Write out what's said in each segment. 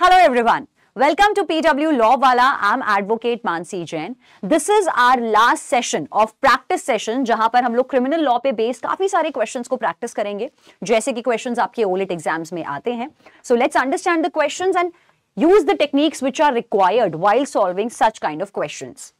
Hello everyone. Welcome to PW Lawwala. I'm advocate Mansi Jain. This is our last session of practice session जहां पर हम लोग criminal law पे based काफी सारे questions को practice करेंगे जैसे कि questions आपके OLET exams में आते हैं. So let's understand the questions and use the techniques which are required while solving such kind of questions.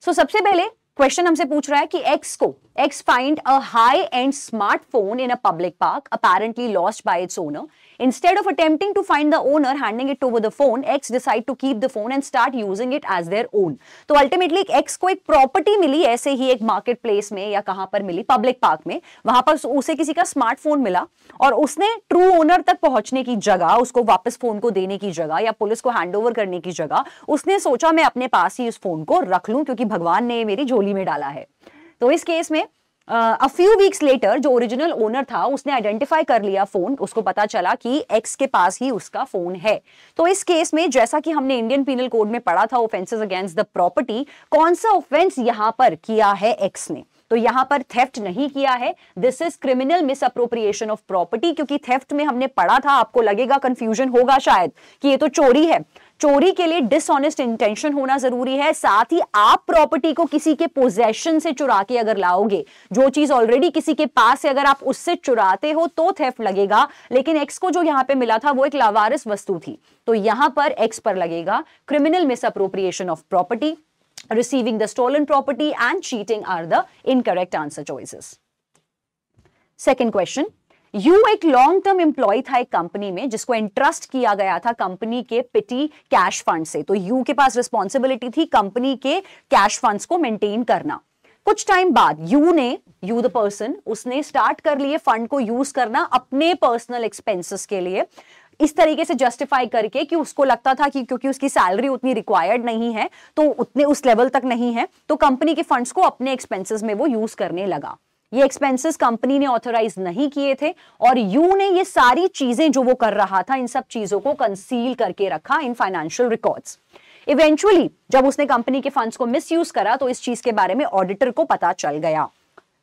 So सबसे पहले क्वेश्चन हमसे पूछ रहा है कि एक्स को X find a high end smartphone in a public park apparently lost by its owner Instead of attempting to find the owner handing it over the phone, X decide to keep the phone and start using it as their own. तो ultimately X को एक property मिली ऐसे ही एक market place में या कहां पर मिली public park में वहां पर उसे किसी का स्मार्टफोन मिला और उसने ट्रू ओनर तक पहुंचने की जगह उसको वापस फोन को देने की जगह या पुलिस को हैंड करने की जगह उसने सोचा मैं अपने पास ही इस फोन को रख लूं क्योंकि भगवान ने मेरी झोली में डाला है तो इस केस में अ फ्यू वीक्स लेटर जो ओरिजिनल ओनर था उसने आइडेंटिफाई कर लिया फोन उसको पता चला कि एक्स के पास ही उसका फोन है तो इस केस में जैसा कि हमने इंडियन पीनल कोड में पढ़ा था ऑफेंसेस अगेंस्ट द प्रॉपर्टी कौन सा ऑफेंस यहां पर किया है एक्स ने तो यहां पर थेफ्ट नहीं किया है this is criminal misappropriation of property क्योंकि थेफ्ट में हमने पढ़ा था आपको लगेगा कंफ्यूजन होगा शायद कि ये तो चोरी है चोरी के लिए डिसऑनेस्ट इंटेंशन होना जरूरी है साथ ही आप प्रॉपर्टी को किसी के पोजेशन से चुरा के अगर लाओगे जो चीज ऑलरेडी किसी के पास है अगर आप उससे चुराते हो तो थेफ्ट लगेगा लेकिन एक्स को जो यहां पे मिला था वो एक लावारिस वस्तु थी तो यहां पर एक्स पर लगेगा criminal misappropriation of property receiving the stolen property and cheating are the incorrect answer choices. Second question U एक लॉन्ग टर्म एम्प्लॉय था एक कंपनी में जिसको इंट्रस्ट किया गया था कंपनी के पिटी कैश फंड से तो यू के पास रिस्पॉन्सिबिलिटी थी कंपनी के कैश फंड को मेंटेन करना कुछ टाइम बाद यू ने यू द पर्सन उसने स्टार्ट कर लिए फंड को यूज करना अपने पर्सनल एक्सपेंसेस के लिए इस तरीके से जस्टिफाई करके कि उसको लगता था कि क्योंकि उसकी सैलरी उतनी रिक्वायर्ड नहीं है तो उतने उस लेवल तक नहीं है तो कंपनी के फंड्स को अपने एक्सपेंसेस में वो यूज करने लगा ये एक्सपेंसेस कंपनी ने ऑथराइज नहीं किए थे और यू ने ये सारी चीजें जो वो कर रहा था इन सब चीजों को कंसील करके रखा इन फाइनेंशियल रिकॉर्ड्स इवेंचुअली जब उसने कंपनी के फंड्स को मिसयूज करा तो इस चीज के बारे में ऑडिटर को पता चल गया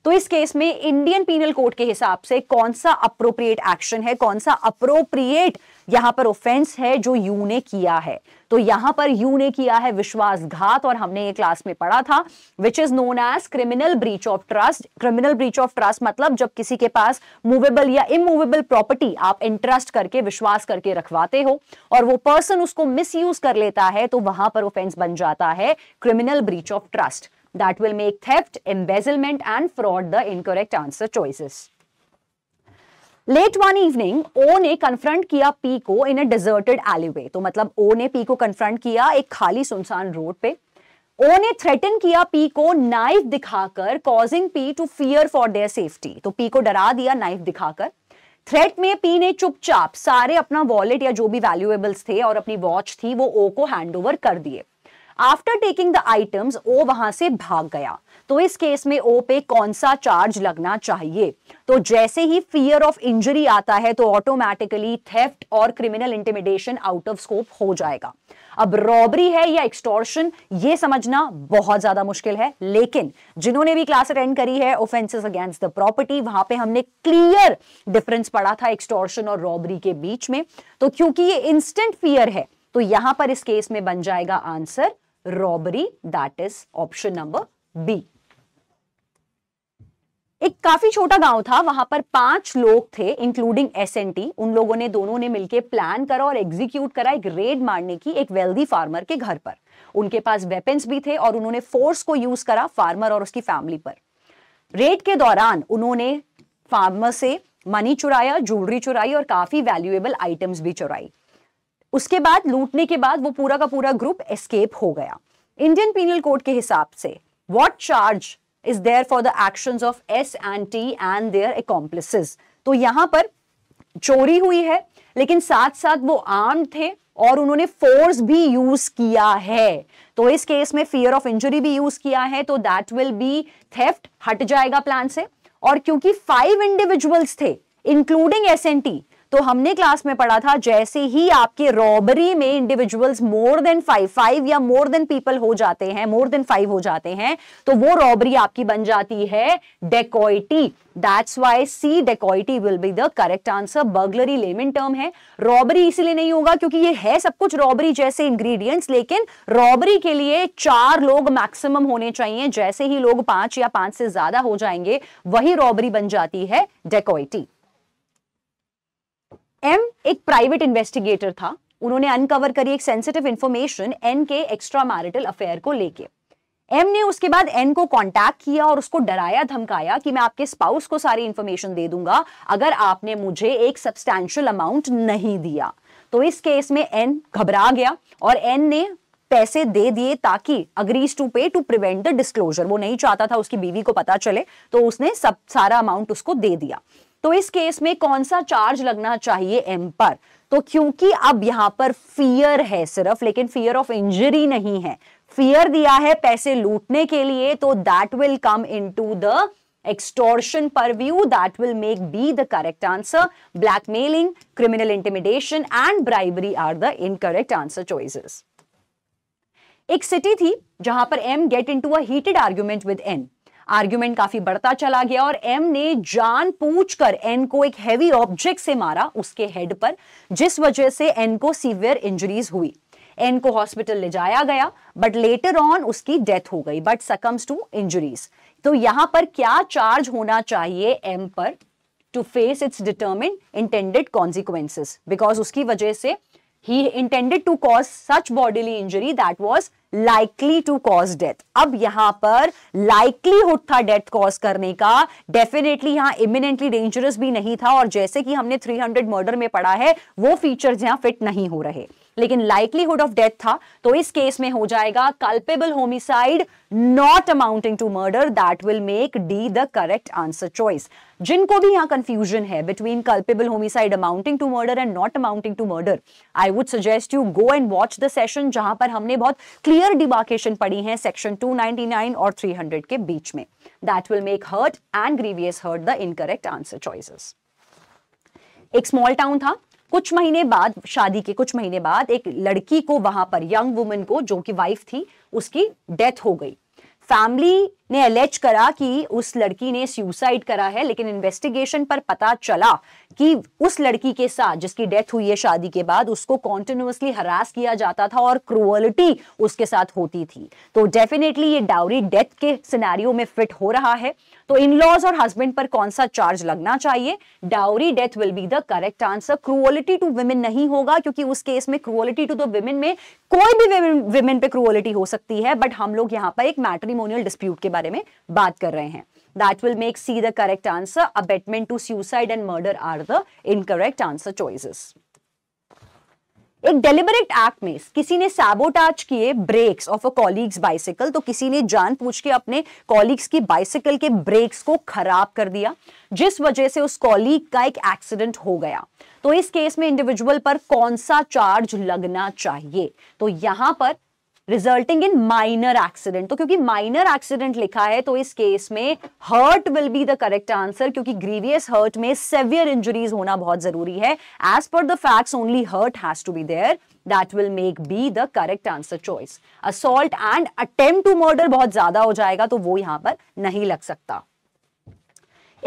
तो इस केस में इंडियन पीनल कोड के हिसाब से कौन सा अप्रोप्रिएट एक्शन है कौन सा अप्रोप्रिएट यहां पर ऑफेंस है जो यू ने किया है तो यहां पर यू ने किया है विश्वासघात और हमने ये क्लास में पढ़ा था which is known as criminal breach of trust criminal breach of trust मतलब जब किसी के पास मूवेबल या इमूवेबल प्रॉपर्टी आप इंटरेस्ट करके विश्वास करके रखवाते हो और वो पर्सन उसको मिस कर लेता है तो वहां पर ऑफेंस बन जाता है criminal breach of trust that will make theft, embezzlement and fraud the incorrect answer choices. Let one evening O ने कन्फ्रंट किया पी को इन अ डिजर्टेड एलिवे तो मतलब ओ ने पी को कन्फ्रंट किया एक खाली सुनसान रोड पे ओ ने थ्रेटन किया पी को नाइफ दिखाकर causing P to fear for their safety तो पी को डरा दिया नाइफ दिखाकर थ्रेट में पी ने चुपचाप सारे अपना वॉलेट या जो भी वैल्यूएबल्स थे और अपनी वॉच थी वो ओ को हैंड ओवर कर दिए after taking the items O वहां से भाग गया तो इस केस में ओ पे कौन सा चार्ज लगना चाहिए तो जैसे ही फियर ऑफ इंजरी आता है तो ऑटोमेटिकली थेफ्ट और criminal intimidation out of scope हो जाएगा अब रॉबरी है या एक्सटॉर्शन ये समझना बहुत ज्यादा मुश्किल है लेकिन जिन्होंने भी क्लास अटेंड करी है ऑफेंसेस अगेंस्ट द प्रॉपर्टी वहां पे हमने क्लियर डिफरेंस पढ़ा था एक्सटॉर्शन और रॉबरी के बीच में तो क्योंकि ये इंस्टेंट फियर है तो यहां पर इस केस में बन जाएगा answer robbery that is option number B एक काफी छोटा गांव था वहां पर पांच लोग थे इंक्लूडिंग एस एन टी उन लोगों ने दोनों ने मिलकर प्लान करा और एग्जीक्यूट करा एक रेड मारने की एक वेल्दी फार्मर के घर पर उनके पास वेपन्स भी थे और उन्होंने फोर्स को यूज करा फार्मर और उसकी फैमिली पर रेड के दौरान उन्होंने फार्मर से मनी चुराया ज्वेलरी चुराई और काफी वैल्यूएबल आइटम्स भी चुराई उसके बाद लूटने के बाद वो पूरा का पूरा ग्रुप एस्केप हो गया इंडियन पीनल कोड के हिसाब से what charge is there for the action of S and T and their accomplice तो यहां पर चोरी हुई है लेकिन साथ साथ वो आर्म थे और उन्होंने फोर्स भी यूज किया है तो इस केस में फियर ऑफ इंजरी भी यूज किया है तो दैट विल बी थेफ्ट हट जाएगा प्लान से और क्योंकि फाइव इंडिविजुअल्स थे इंक्लूडिंग एस एन टी तो हमने क्लास में पढ़ा था जैसे ही आपके रॉबरी में individuals more than five five या मोर देन पीपल हो जाते हैं मोर देन फाइव हो जाते हैं तो वो रॉबरी आपकी बन जाती है dacoity that's why C dacoity will be the correct answer burglary layman term है रॉबरी इसीलिए नहीं होगा क्योंकि ये है सब कुछ रॉबरी जैसे इंग्रीडियंट्स लेकिन रॉबरी के लिए चार लोग मैक्सिमम होने चाहिए जैसे ही लोग पांच या पांच से ज्यादा हो जाएंगे वही रॉबरी बन जाती है डेकोइटी एम एक प्राइवेट इन्वेस्टिगेटर था उन्होंने अनकवर करी एक सेंसिटिव इन्फॉर्मेशन एन के एक्स्ट्रा मैरिटल अफेयर को लेके एम ने उसके बाद एन को कांटेक्ट किया और उसको डराया धमकाया कि मैं आपके स्पाउस को सारी इन्फॉर्मेशन दे दूंगा अगर आपने मुझे एक सब्सटैंशियल अमाउंट नहीं दिया तो इस केस में एन घबरा गया और एन ने पैसे दे दिए ताकि agrees to pay to prevent the disclosure वो नहीं चाहता था उसकी बीवी को पता चले तो उसने सब सारा अमाउंट उसको दे दिया तो इस केस में कौन सा चार्ज लगना चाहिए एम पर तो क्योंकि अब यहां पर फियर है सिर्फ लेकिन फियर ऑफ इंजरी नहीं है फियर दिया है पैसे लूटने के लिए तो that will come into the extortion purview that will make B the correct answer blackmailing criminal intimidation and bribery are the incorrect answer choices एक सिटी थी जहां पर M get into a heated argument with N argument काफी बढ़ता चला गया और M ने जान पूछ कर एन को एक हैवी ऑब्जेक्ट से मारा उसके हेड पर जिस वजह से एन को सीवियर इंजरीज हुई एन को हॉस्पिटल ले जाया गया बट लेटर ऑन उसकी डेथ हो गई बट सकम्स टू इंजरीज तो यहां पर क्या चार्ज होना चाहिए एम पर to face its determine intended consequences because उसकी वजह से ही intended to cause such bodily injury that was likely to cause death अब यहां पर लाइकलीहुड था डेथ कॉज करने का डेफिनेटली यहां इमिनेंटली डेंजरस भी नहीं था और जैसे कि हमने 300 मर्डर में पढ़ा है वो फीचर्स यहां फिट नहीं हो रहे लेकिन लाइकलीहुड ऑफ डेथ था तो इस केस में हो जाएगा culpable homicide not amounting to murder that will make D the correct answer choice जिनको भी यहां कंफ्यूजन है between culpable homicide amounting to murder and not amounting to murder I would suggest you go and watch the session जहां पर हमने बहुत clear demarcation पढ़ी है सेक्शन 299 और 300 के बीच में that will make hurt and grievous hurt the incorrect answer choices एक स्मॉल टाउन था कुछ महीने बाद शादी के कुछ महीने बाद एक लड़की को वहां पर यंग वुमेन को जो कि वाइफ थी उसकी डेथ हो गई फैमिली ने अलेज करा कि उस लड़की ने सुसाइड करा है लेकिन इन्वेस्टिगेशन पर पता चला कि उस लड़की के साथ जिसकी डेथ हुई है शादी के बाद उसको कॉन्टिन्यूसली हरास किया जाता था और क्रुअलिटी उसके साथ होती थी तो डेफिनेटली ये डाउरी डेथ के सिनेरियो में फिट हो रहा है तो इन लॉज और हस्बैंड पर कौन सा चार्ज लगना चाहिए dowry death will be the correct answer cruelty to women नहीं होगा क्योंकि उस केस में क्रुअलिटी टू द वुमेन में कोई भी वुमेन पे क्रुअलिटी हो सकती है बट हम लोग यहाँ पर एक मैट्रीमोनियल डिस्प्यूट के बारे बारे में बात कर रहे हैं that will make C the correct answer. Abetment to suicide and murder are the incorrect answer choices एक डेलिबरेट एक्ट में किसी ने सैबोटाज किए brakes of a colleague's bicycle तो किसी ने जान पूछ के अपने कॉलीग्स की बाइसिकल के ब्रेक्स को खराब कर दिया जिस वजह से उस कॉलीग का एक एक्सीडेंट हो गया तो इस केस में इंडिविजुअल पर कौन सा चार्ज लगना चाहिए तो यहां पर रिजल्टिंग इन माइनर एक्सीडेंट तो क्योंकि माइनर एक्सीडेंट लिखा है तो इस केस में hurt will be the correct answer क्योंकि ग्रीवियस हर्ट में सेवियर इंजुरीज होना बहुत जरूरी है as per the fact only hurt has to be there that will make B the correct answer choice assault and attempt to murder बहुत ज्यादा हो जाएगा तो वो यहां पर नहीं लग सकता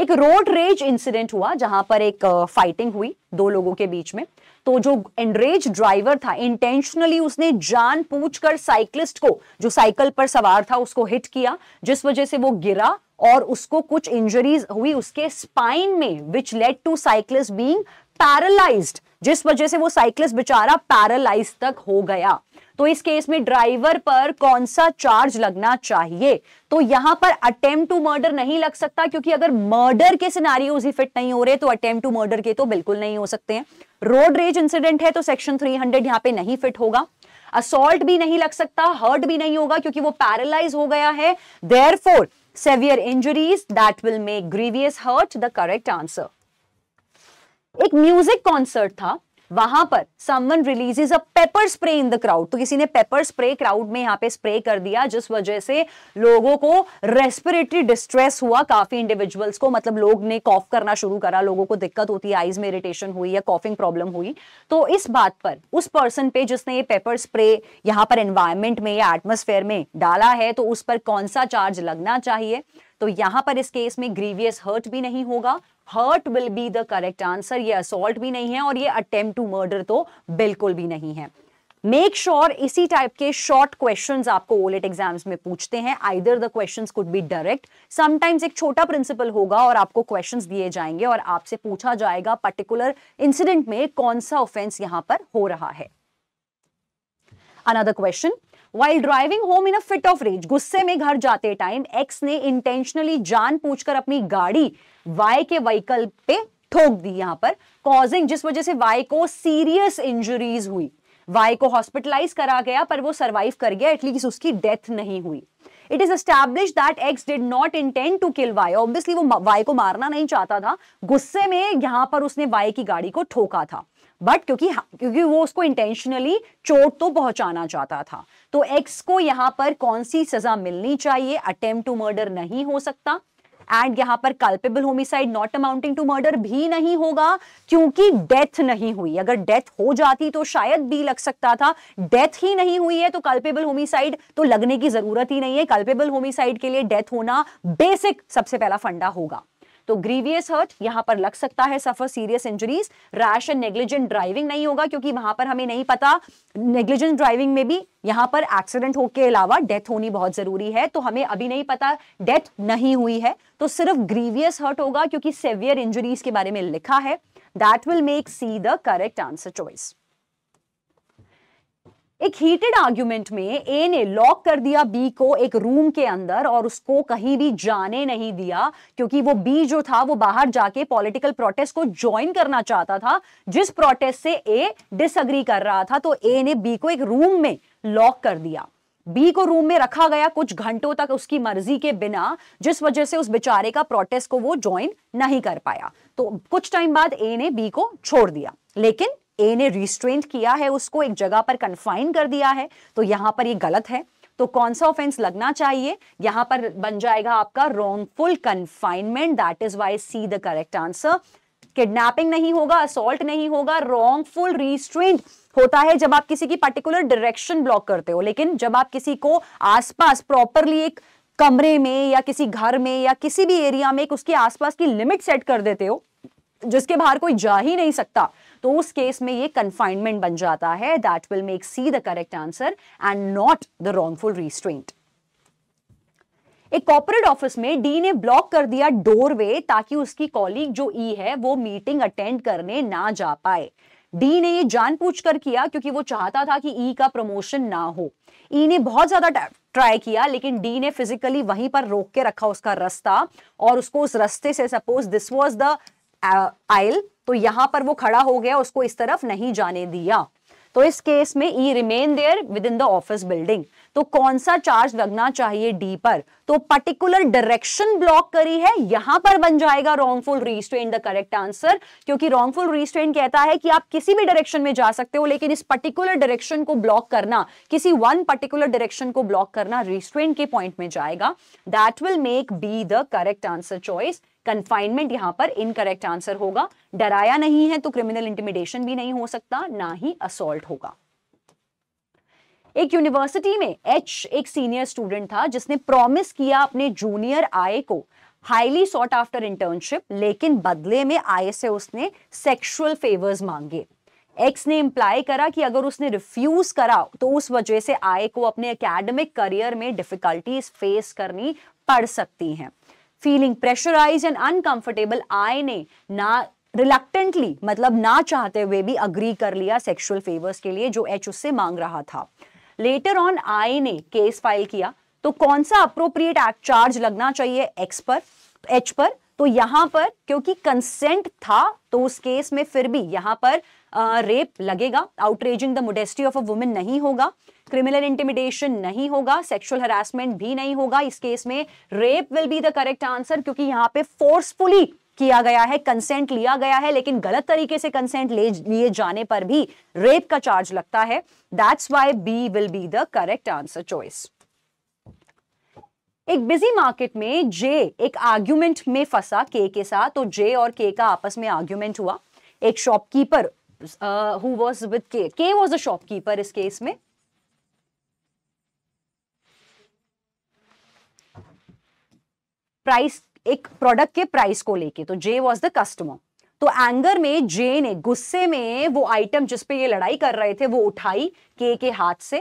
एक रोड रेज इंसिडेंट हुआ जहां पर एक फाइटिंग हुई दो लोगों के बीच में तो जो एंड्रेज ड्राइवर था इंटेंशनली उसने जान पूछ कर साइकिलिस्ट को जो साइकिल पर सवार था उसको हिट किया जिस वजह से वो गिरा और उसको कुछ इंजरीज हुई उसके स्पाइन में which led to cyclist being paralysed जिस वजह से वो साइकिलिस्ट बेचारा पैरालाइज तक हो गया तो इस केस में ड्राइवर पर कौन सा चार्ज लगना चाहिए तो यहां पर अटेम्प्ट टू मर्डर नहीं लग सकता क्योंकि अगर मर्डर के सिनारियोज ही फिट नहीं हो रहे तो अटेम्प्ट टू मर्डर के तो बिल्कुल नहीं हो सकते हैं रोड रेज इंसिडेंट है तो सेक्शन 300 हंड्रेड यहां पे नहीं फिट होगा असॉल्ट भी नहीं लग सकता हर्ट भी नहीं होगा क्योंकि वो पैरालाइज हो गया है therefore severe injuries that will make grievous hurt the correct answer एक म्यूजिक कॉन्सर्ट था वहां पर someone releases a pepper spray in the crowd तो किसी ने पेपर स्प्रे क्राउड में यहाँ पे स्प्रे कर दिया जिस वजह से लोगों को रेस्पिरेटरी डिस्ट्रेस हुआ काफी इंडिविजुअल्स को मतलब लोग ने कॉफ करना शुरू करा लोगों को दिक्कत होती है आईज में इरिटेशन हुई या कॉफिंग प्रॉब्लम हुई तो इस बात पर उस पर्सन पे जिसने ये पेपर स्प्रे यहाँ पर एनवायरमेंट में या एटमोस्फेयर में डाला है तो उस पर कौन सा चार्ज लगना चाहिए तो यहां पर इस केस में ग्रीवियस हर्ट भी नहीं होगा hurt will be the correct answer ये असोल्ट भी नहीं है और ये अटेम्प टू मर्डर तो बिल्कुल भी नहीं है मेक श्योर sure इसी टाइप के शॉर्ट क्वेश्चन आपको ओलेट एग्जाम्स में पूछते हैं either the question could be direct sometimes एक छोटा प्रिंसिपल होगा और आपको क्वेश्चन दिए जाएंगे और आपसे पूछा जाएगा पर्टिकुलर इंसिडेंट में कौन सा ऑफेंस यहां पर हो रहा है another question while driving home in a fit of rage गुस्से में घर जाते टाइम एक्स ने इंटेंशनली जान पूछकर अपनी गाड़ी वाई के वहीकल पे ठोक दी यहां पर कॉजिंग जिस वजह से वाई को सीरियस इंजुरीज हुई वाई को हॉस्पिटलाइज करा गया पर वो सर्वाइव कर गया एटलीस्ट उसकी डेथ नहीं हुई it is establish that X did not intend to kill Y obviously वो वाई को मारना नहीं चाहता था गुस्से में यहां पर उसने वाई की गाड़ी को ठोका था बट क्योंकि क्योंकि वो उसको इंटेंशनली चोट तो पहुंचाना चाहता था तो एक्स को यहां पर कौन सी सजा मिलनी चाहिए अटेम्प्ट टू मर्डर नहीं हो सकता एंड यहां पर culpable homicide not amounting to murder भी नहीं होगा क्योंकि डेथ नहीं हुई अगर डेथ हो जाती तो शायद भी लग सकता था डेथ ही नहीं हुई है तो कल्पेबल होमिसाइड तो लगने की जरूरत ही नहीं है कल्पेबल होमिसाइड के लिए डेथ होना बेसिक सबसे पहला फंडा होगा तो ग्रीवियस हर्ट यहां पर लग सकता है suffer serious injuries rash and negligent driving नहीं होगा क्योंकि वहां पर हमें नहीं पता नेग्लिजेंट ड्राइविंग में भी यहां पर एक्सीडेंट होने के अलावा डेथ होनी बहुत जरूरी है तो हमें अभी नहीं पता डेथ नहीं हुई है तो सिर्फ ग्रीवियस हर्ट होगा क्योंकि सेवियर इंजुरीज के बारे में लिखा है that will make C the correct answer choice एक हीटेड आर्ग्यूमेंट में ए ने लॉक कर दिया बी को एक रूम के अंदर और उसको कहीं भी जाने नहीं दिया क्योंकि वो बी जो था वो बाहर जाके पॉलिटिकल प्रोटेस्ट को ज्वाइन करना चाहता था जिस प्रोटेस्ट से ए डिसअग्री कर रहा था तो ए ने बी को एक रूम में लॉक कर दिया बी को रूम में रखा गया कुछ घंटों तक उसकी मर्जी के बिना जिस वजह से उस बेचारे का प्रोटेस्ट को वो ज्वाइन नहीं कर पाया तो कुछ टाइम बाद ए ने बी को छोड़ दिया लेकिन ए ने रिस्ट्रेंट किया है उसको एक जगह पर कन्फाइन कर दिया है तो यहां पर ये गलत है तो कौन सा ऑफेंस लगना चाहिए यहां पर बन जाएगा आपका wrongful confinement that is why C the correct answer kidnapping नहीं होगा असोल्ट नहीं होगा रॉन्गफुल रिस्ट्रेंट होता है जब आप किसी की पर्टिकुलर डायरेक्शन ब्लॉक करते हो लेकिन जब आप किसी को आसपास प्रॉपरली एक कमरे में या किसी घर में या किसी भी एरिया में एक उसके आसपास की लिमिट सेट कर देते हो जिसके बाहर कोई जा ही नहीं सकता तो उस केस में ये कन्फाइनमेंट बन जाता है that will make C the correct answer and not the wrongful restraint एक कॉर्पोरेट ऑफिस में डी ने ब्लॉक कर दिया डोरवे ताकि उसकी कॉलीग जो ई e है वो मीटिंग अटेंड करने ना जा पाए डी ने ये जानबूझ कर किया क्योंकि वो चाहता था कि ई e का प्रमोशन ना हो ई e ने बहुत ज्यादा ट्राई किया लेकिन डी ने फिजिकली वहीं पर रोक के रखा उसका रास्ता और उसको उस रास्ते से suppose this was the aisle तो यहां पर वो खड़ा हो गया उसको इस तरफ नहीं जाने दिया तो इस केस में E remain there with in the office building तो कौन सा चार्ज लगना चाहिए डी पर तो पर्टिकुलर डायरेक्शन ब्लॉक करी है यहां पर बन जाएगा wrongful restrain the correct answer क्योंकि रॉन्गफुल रिस्ट्रेन कहता है कि आप किसी भी डायरेक्शन में जा सकते हो लेकिन इस पर्टिकुलर डायरेक्शन को ब्लॉक करना किसी वन पर्टिकुलर डायरेक्शन को ब्लॉक करना रिस्ट्रेन के पॉइंट में जाएगा that will make B the correct answer choice confinement यहां पर इनकरेक्ट आंसर होगा डराया नहीं है तो क्रिमिनल इंटिमिडेशन भी नहीं हो सकता ना ही असोल्ट होगा एक यूनिवर्सिटी में एच एक सीनियर स्टूडेंट था जिसने प्रॉमिस किया अपने जूनियर आए को हाईली सॉट आफ्टर इंटर्नशिप लेकिन बदले में आए से उसने सेक्सुअल फेवर्स मांगे एक्स ने इम्प्लाई करा कि अगर उसने रिफ्यूज करा तो उस वजह से आए को अपने एकेडमिक करियर में डिफिकल्टीज फेस करनी पड़ सकती हैं feeling pressurise and uncomfortable I ने ना रिलेक्टेंटली मतलब ना चाहते हुए भी अग्री कर लिया सेक्सुअल फेवर्स के लिए जो एच उससे मांग रहा था लेटर ऑन आई ने केस फाइल किया तो कौन सा अप्रोप्रिएट एक्ट चार्ज लगना चाहिए एक्स पर एच पर तो यहां पर क्योंकि कंसेंट था तो उस केस में फिर भी यहां पर रेप लगेगा लगेगा outraging the modesty of a women नहीं होगा क्रिमिनल इंटिमिडेशन नहीं होगा सेक्सुअल हरासमेंट भी नहीं होगा इस केस में rape will be the correct answer क्योंकि यहाँ पे फोर्सफुली किया गया है कंसेंट लिया गया है लेकिन गलत तरीके से कंसेंट ले लिए जाने पर भी रेप का चार्ज लगता है that's why B will be the correct answer choice एक बिजी मार्केट में जे एक आर्ग्यूमेंट में फंसा के के साथ तो जे और के का आपस में आर्ग्यूमेंट हुआ एक shopkeeper who was with K K was a shopkeeper इस केस में प्राइस एक प्रोडक्ट के प्राइस को लेके तो जे वॉज द कस्टमर तो एंगर में जे ने गुस्से में वो आइटम जिसपे ये लड़ाई कर रहे थे वो उठाई के के हाथ से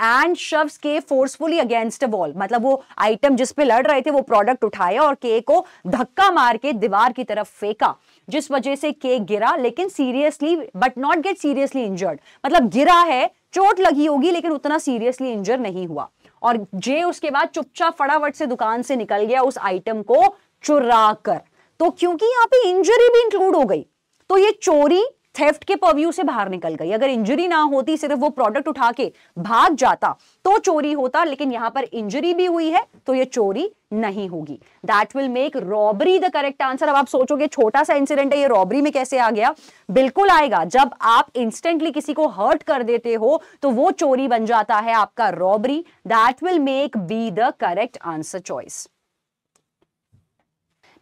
एंड शव्स के फोर्सफुली अगेंस्ट वॉल मतलब वो आइटम जिसपे लड़ रहे थे वो प्रोडक्ट उठाया और के को धक्का मार के दीवार की तरफ फेंका जिस वजह से केक गिरा लेकिन seriously but not get seriously injured मतलब गिरा है चोट लगी होगी लेकिन उतना सीरियसली इंजर नहीं हुआ और जे उसके बाद चुपचाप फटाफट से दुकान से निकल गया उस आइटम को चुरा कर तो क्योंकि यहां पे इंजरी भी इंक्लूड हो गई तो ये चोरी थेफ्ट के परव्यू से बाहर निकल गई अगर इंजरी ना होती सिर्फ वो प्रोडक्ट उठा के भाग जाता तो चोरी होता लेकिन यहां पर इंजरी भी हुई है तो ये चोरी नहीं होगी that will make robbery the correct answer अब आप सोचोगे छोटा सा इंसिडेंट है ये रॉबरी में कैसे आ गया बिल्कुल आएगा जब आप इंस्टेंटली किसी को हर्ट कर देते हो तो वो चोरी बन जाता है आपका robbery that will make B the correct answer choice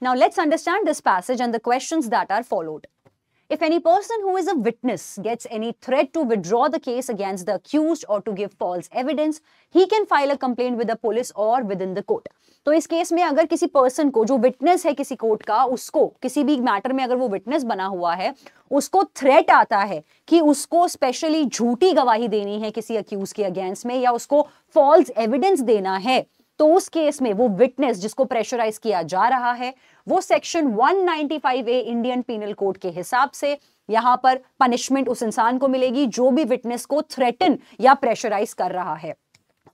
Now let's understand this passage and the questions that are followed. If any person who is a witness gets any threat to withdraw the case against the accused or to give false evidence, he can file a complaint with the police or within the court. तो इस case में अगर किसी person को जो witness है किसी court का उसको किसी भी मैटर में अगर वो विटनेस बना हुआ है उसको थ्रेट आता है कि उसको स्पेशली झूठी गवाही देनी है किसी अक्यूज के अगेंस्ट में या उसको फॉल्स एविडेंस देना है तो उस केस में वो विटनेस जिसको प्रेशराइज किया जा रहा है वो section 195 A Indian penal code के हिसाब से यहां पर पनिशमेंट उस इंसान को मिलेगी जो भी विटनेस को थ्रेटन या प्रेशराइज कर रहा है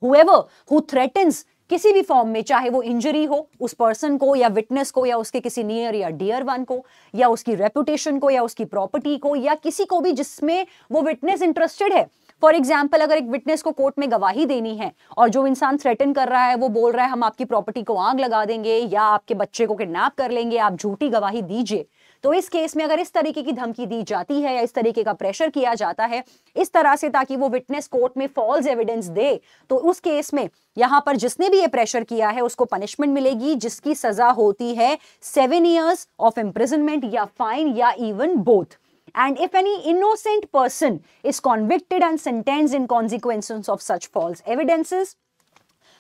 हुएवर हु थ्रेटन्स किसी भी फॉर्म में चाहे वो इंजरी हो उस पर्सन को या विटनेस को या उसके किसी नियर या डियर वन को या उसकी रेपुटेशन को या उसकी प्रॉपर्टी को या किसी को भी जिसमें वो विटनेस इंटरेस्टेड है फॉर एग्जाम्पल अगर एक विटनेस को कोर्ट में गवाही देनी है और जो इंसान थ्रेटन कर रहा है वो बोल रहा है हम आपकी प्रॉपर्टी को आग लगा देंगे या आपके बच्चे को किडनैप कर लेंगे आप झूठी गवाही दीजिए तो इस केस में अगर इस तरीके की धमकी दी जाती है या इस तरीके का प्रेशर किया जाता है इस तरह से ताकि वो विटनेस कोर्ट में फॉल्स एविडेंस दे तो उस केस में यहां पर जिसने भी ये प्रेशर किया है उसको पनिशमेंट मिलेगी जिसकी सजा होती है सेवन ईयर्स ऑफ इंप्रिजनमेंट या फाइन या even both and if any innocent person is convicted and sentenced in consequences of such false evidences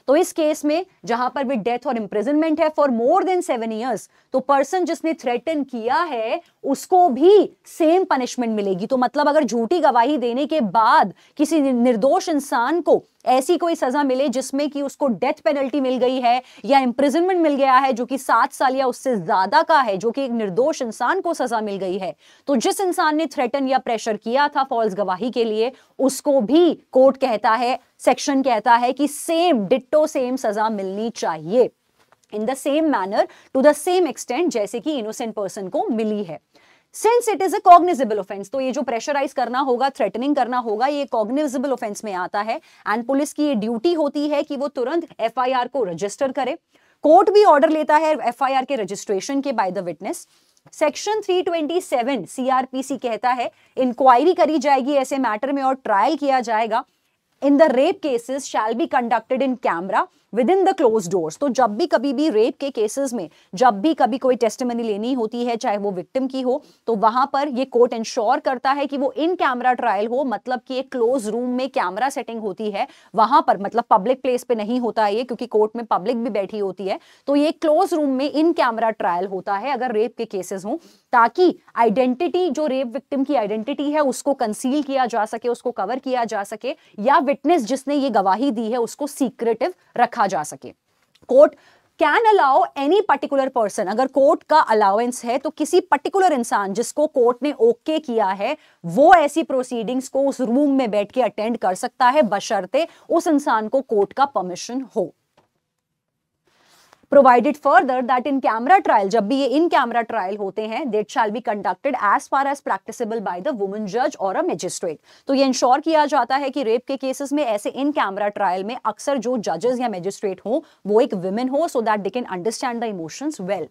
तो इस केस में जहां पर भी डेथ और इंप्रिजनमेंट है for more than seven years तो पर्सन जिसने थ्रेटन किया है उसको भी सेम पनिशमेंट मिलेगी तो मतलब अगर झूठी गवाही देने के बाद किसी निर्दोष इंसान को ऐसी कोई सजा मिले जिसमें कि उसको डेथ पेनल्टी मिल गई है या इंप्रिजनमेंट मिल गया है जो कि सात साल या उससे ज्यादा का है जो कि एक निर्दोष इंसान को सजा मिल गई है तो जिस इंसान ने थ्रेटन या प्रेशर किया था फॉल्स गवाही के लिए उसको भी कोर्ट कहता है सेक्शन कहता है कि सेम डिट्टो सेम सजा मिलनी चाहिए in the same manner to the same extent जैसे कि इनोसेंट पर्सन को मिली है since it is a cognizable offence तो ये जो प्रेशराइज करना होगा थ्रेटनिंग करना होगा ये कॉग्निजेबल ऑफेंस में आता है एंड पुलिस की ये ड्यूटी होती है कि वो तुरंत आई आर को रजिस्टर करे कोर्ट भी ऑर्डर लेता है एफ आई आर के रजिस्ट्रेशन के by the witness section 327 CrPC कहता है इंक्वायरी करी जाएगी ऐसे मैटर में और ट्रायल किया जाएगा in the rape cases shall be conducted in camera with in the close doors तो जब भी कभी भी रेप के केसेस में जब भी कभी कोई टेस्टमनी लेनी होती है चाहे वो विक्टिम की हो तो वहां पर ये कोर्ट इंश्योर करता है कि वो इन कैमरा ट्रायल हो मतलब कि एक क्लोज रूम में कैमरा सेटिंग होती है वहां पर मतलब पब्लिक प्लेस पे नहीं होता है ये क्योंकि कोर्ट में पब्लिक भी बैठी होती है तो ये क्लोज रूम में इन कैमरा ट्रायल होता है अगर रेप के केसेस हों ताकि आइडेंटिटी जो रेप विक्टिम की आइडेंटिटी है उसको कंसील किया जा सके उसको कवर किया जा सके या विटनेस जिसने ये गवाही दी है उसको सीक्रेटिव रखा रखा जा सके court can allow any particular person अगर कोर्ट का अलाउेंस है तो किसी पर्टिकुलर इंसान जिसको कोर्ट ने ओके okay किया है वो ऐसी प्रोसीडिंग्स को उस रूम में बैठ के अटेंड कर सकता है बशर्ते उस इंसान को कोर्ट का परमिशन हो provided further that in camera trial जब भी ये इन कैमरा ट्रायल होते हैं that shall be conducted as far as practicable by the woman जज और अ मेजिस्ट्रेट तो ये इंश्योर किया जाता है कि रेप के केसेस में ऐसे इन कैमरा ट्रायल में अक्सर जो जजेस या मजिस्ट्रेट हो वो एक वुमेन हो so that they can understand the emotions well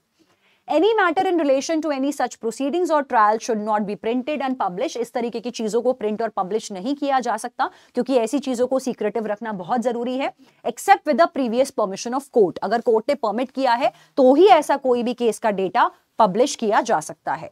any matter in relation to any such proceedings और trial should not be printed and publish इस तरीके की चीज़ों को प्रिंट और पब्लिश नहीं किया जा सकता क्योंकि ऐसी चीज़ों को सीक्रेटिव रखना बहुत ज़रूरी है except with the previous permission of court अगर कोर्ट ने परमिट किया है तो ही ऐसा कोई भी केस का डेटा पब्लिश किया जा सकता है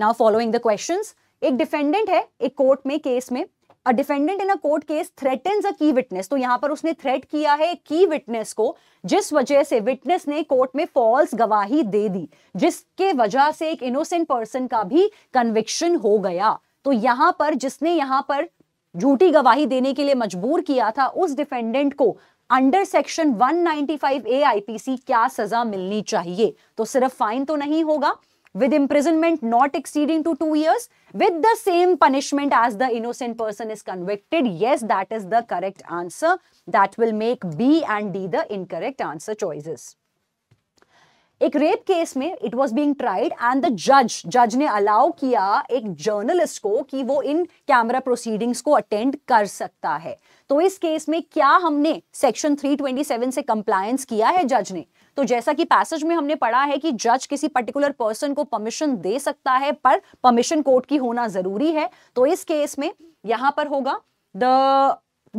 नाउ फॉलोइंग द क्वेश्चन एक डिफेंडेंट है एक कोर्ट में केस में a defendant in a court case threatens a key witness तो यहां पर उसने थ्रेट किया है की विटनेस को जिस वजह से विटनेस ने कोर्ट में फॉल्स गवाही दे दी जिसके वजह से एक इनोसेंट पर्सन का भी कन्विक्शन हो गया तो यहां पर जिसने यहां पर झूठी गवाही देने के लिए मजबूर किया था उस डिफेंडेंट को अंडर सेक्शन 195 ए आईपीसी क्या सजा मिलनी चाहिए तो सिर्फ फाइन तो नहीं होगा with imprisonment not exceeding to 2 years with the same punishment as the innocent person is convicted yes that is the correct answer that will make b and d the incorrect answer choices एक rape case में it was being tried and the जज जज ने allow किया एक journalist को कि वो इन कैमरा प्रोसीडिंग्स को अटेंड कर सकता है तो इस केस में क्या हमने सेक्शन 327 से कंप्लायंस किया है जज ने तो जैसा कि पैसेज में हमने पढ़ा है कि जज किसी पर्टिकुलर पर्सन को परमिशन दे सकता है पर परमिशन कोर्ट की होना जरूरी है तो इस केस में यहां पर होगा the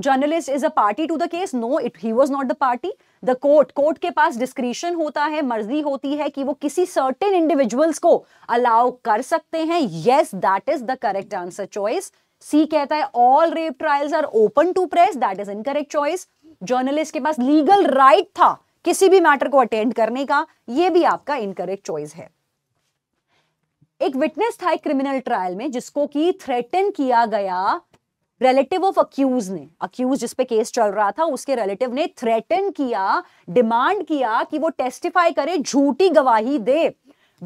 journalist is a party to the case no it he was not the party the court court के पास डिस्क्रिशन होता है मर्जी होती है कि वो किसी सर्टेन इंडिविजुअल्स को अलाउ कर सकते हैं yes that is the correct answer choice C कहता है all rape trials are open to press that is incorrect choice journalist के पास लीगल राइट right था किसी भी मैटर को अटेंड करने का ये भी आपका इनकरेक्ट चॉइस है एक विटनेस था एक क्रिमिनल ट्रायल में जिसको कि थ्रेटन किया गया रिलेटिव ऑफ अक्यूज ने अक्यूज जिसपे केस चल रहा था उसके रिलेटिव ने थ्रेटन किया डिमांड किया कि वो टेस्टिफाई करे झूठी गवाही दे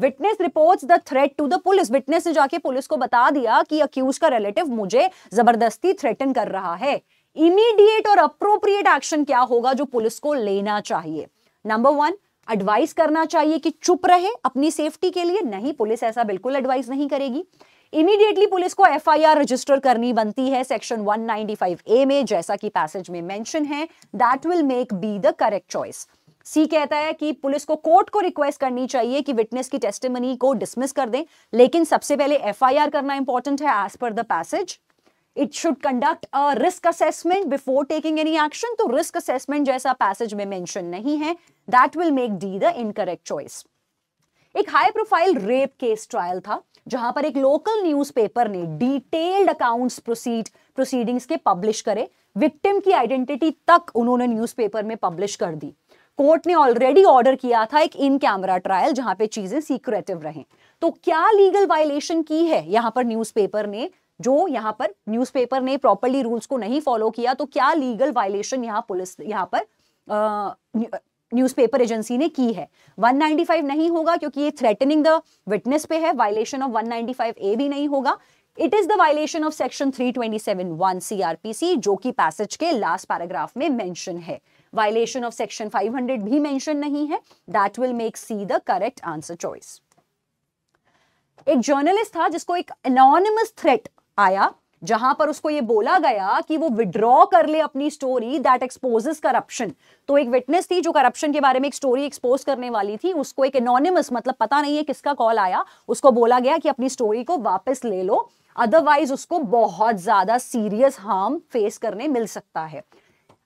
witness reports the threat to the police witness ने जाके पुलिस को बता दिया कि अक्यूज का रिलेटिव मुझे जबरदस्ती थ्रेटन कर रहा है इमीडिएट और अप्रोप्रिएट एक्शन क्या होगा जो पुलिस को लेना चाहिए नंबर वन एडवाइस करना चाहिए कि चुप रहे अपनी सेफ्टी के लिए नहीं पुलिस ऐसा बिल्कुल एडवाइस नहीं करेगी इमीडिएटली पुलिस को एफआईआर रजिस्टर करनी बनती है सेक्शन 195 ए में जैसा कि पैसेज में मेंशन है that will make B the correct choice C कहता है कि पुलिस को कोर्ट को रिक्वेस्ट करनी चाहिए कि विटनेस की टेस्टिमनी को डिसमिस कर दें लेकिन सबसे पहले एफआईआर करना इंपॉर्टेंट है as per the passage it should conduct a risk assessment before taking any action तो रिस्क असेसमेंट जैसा पैसेज में मेंशन नहीं है that will make D the incorrect choice एक high profile rape case trial था जहां पर एक लोकल न्यूज़पेपर ने डिटेल्ड अकाउंट्स प्रोसीड प्रोसीडिंग्स के पब्लिश करे विक्टिम की आइडेंटिटी तक उन्होंने न्यूज़पेपर में पब्लिश कर दी कोर्ट ने ऑलरेडी ऑर्डर किया था एक इन कैमरा ट्रायल जहां पे चीजें सीक्रेटिव रहें तो क्या लीगल वायलेशन की है यहां पर न्यूज़पेपर ने जो यहाँ पर न्यूज़पेपर ने प्रॉपरली रूल्स को नहीं फॉलो किया तो क्या लीगल वायलेशन यहाँ पुलिस यहाँ पर न्यूज़पेपर एजेंसी ने की है 195 नहीं होगा क्योंकि ये थ्रेटनिंग द विटनेस पे है वायलेशन ऑफ 195 ए भी नहीं होगा it is the violation of section 327 327.1 CrPC जो कि पैसेज के लास्ट पैराग्राफ में मैंशन है वायलेशन ऑफ सेक्शन 500 भी मैंशन नहीं है that will make C the correct answer choice एक जर्नलिस्ट था जिसको एक अनोनिमस थ्रेट आया जहां पर उसको ये बोला गया कि वो विड्रॉ कर ले अपनी स्टोरी दैट एक्सपोजेस करप्शन तो एक विटनेस थी जो करप्शन के बारे में एक स्टोरी एक्सपोज करने वाली थी उसको एक एनोनिमस मतलब पता नहीं है किसका कॉल आया उसको बोला गया कि अपनी स्टोरी को वापस ले लो अदरवाइज उसको बहुत ज्यादा सीरियस हार्म फेस करने मिल सकता है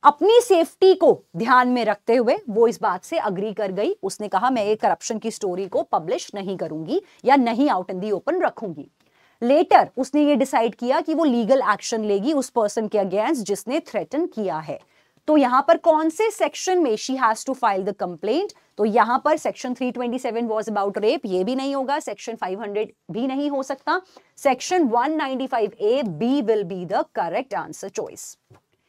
अपनी सेफ्टी को ध्यान में रखते हुए वो इस बात से अग्री कर गई उसने कहा मैं ये करप्शन की स्टोरी को पब्लिश नहीं करूंगी या नहीं आउट इन दी ओपन रखूंगी लेटर उसने ये डिसाइड किया कि वो लीगल एक्शन लेगी उस पर्सन के अगेंस्ट जिसने थ्रेटन किया है तो यहां पर कौन से सेक्शन में she has to file the complaint तो यहां पर सेक्शन 327 वाज अबाउट रेप ये भी नहीं होगा सेक्शन 500 भी नहीं हो सकता section 195 A B will be the correct answer choice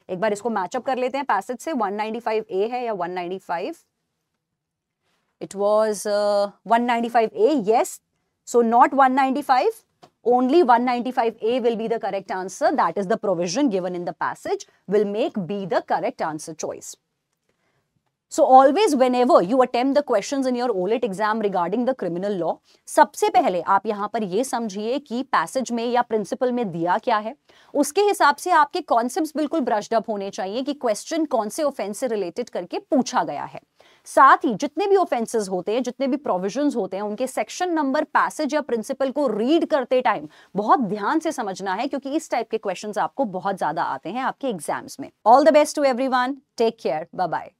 एक बार इसको मैचअप कर लेते हैं पैसेज से 195 ए है या 195 it was 195 A yes so not 195 only 195A will be the correct answer. That is the provision given in the passage will make B the correct answer choice. So always whenever you attempt the questions in your OLET exam regarding the criminal law, सबसे पहले आप यहाँ पर ये समझिए कि passage में या principle में दिया क्या है उसके हिसाब से आपके concepts बिल्कुल brushed up होने चाहिए कि question कौन से offense से related करके पूछा गया है साथ ही जितने भी ऑफेंसेस होते हैं जितने भी प्रोविजंस होते हैं उनके सेक्शन नंबर पैसेज या प्रिंसिपल को रीड करते टाइम बहुत ध्यान से समझना है क्योंकि इस टाइप के क्वेश्चन आपको बहुत ज्यादा आते हैं आपके एग्जाम्स में all the best to every take care bye